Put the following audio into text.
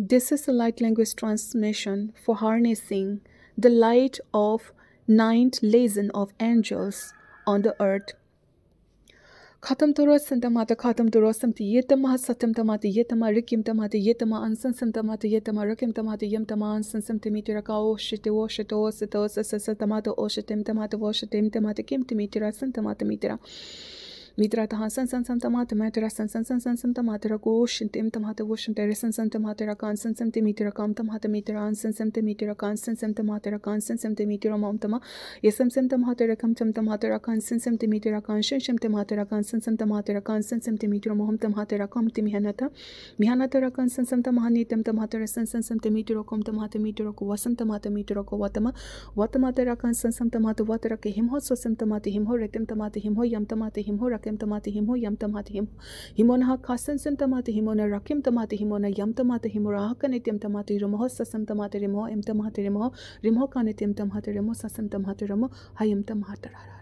This is a light language transmission for harnessing the light of ninth legion of angels on the earth. Khatam torosam tamata khatam torosam ti yetama satam tamata yetama rikim tamata yetama ansansam tamata yetama rikim tamata ansan tama ansansam timitira ka oshite oshite osite osasasa tamata oshitim tamata oshitim tamata kim timitira san tamata mitira. Mitrata han san san sam tamata matara san san san san sam tamatara goshin tim tamata goshin tere san san tamatara kan san sam te mitara kam tamata mitara an san sam te mitara kan san sam tamatara kan san sam te mitara mam tama yasam sam tamatara kam tam tamatara kan san sam te mitara kan shan sham tamatara kan san sam tamatara kan san sam te mitara mam tamatara kam te mihanata mihanatara kan san sam tamahani tam tamatara san san sam te mitara kom tamata mitara ko wasam tamata mitara ko watama watamata rakan san sam tamata watara ke himho so sam tamata himho retem tamata himho yam tamata himho rakan Rakim Tamati Himu Yam Tamati Himu Himona Hakasansan Tamati Himona Rakim Tamati Himona Yam Tamati Himura Hakanitim Tamati Ramo Sasam Tamati Remo Em Tamati Remo Remo Kanitim Tamati Remo Sasam Tamati Remo Hayam Tamati Rara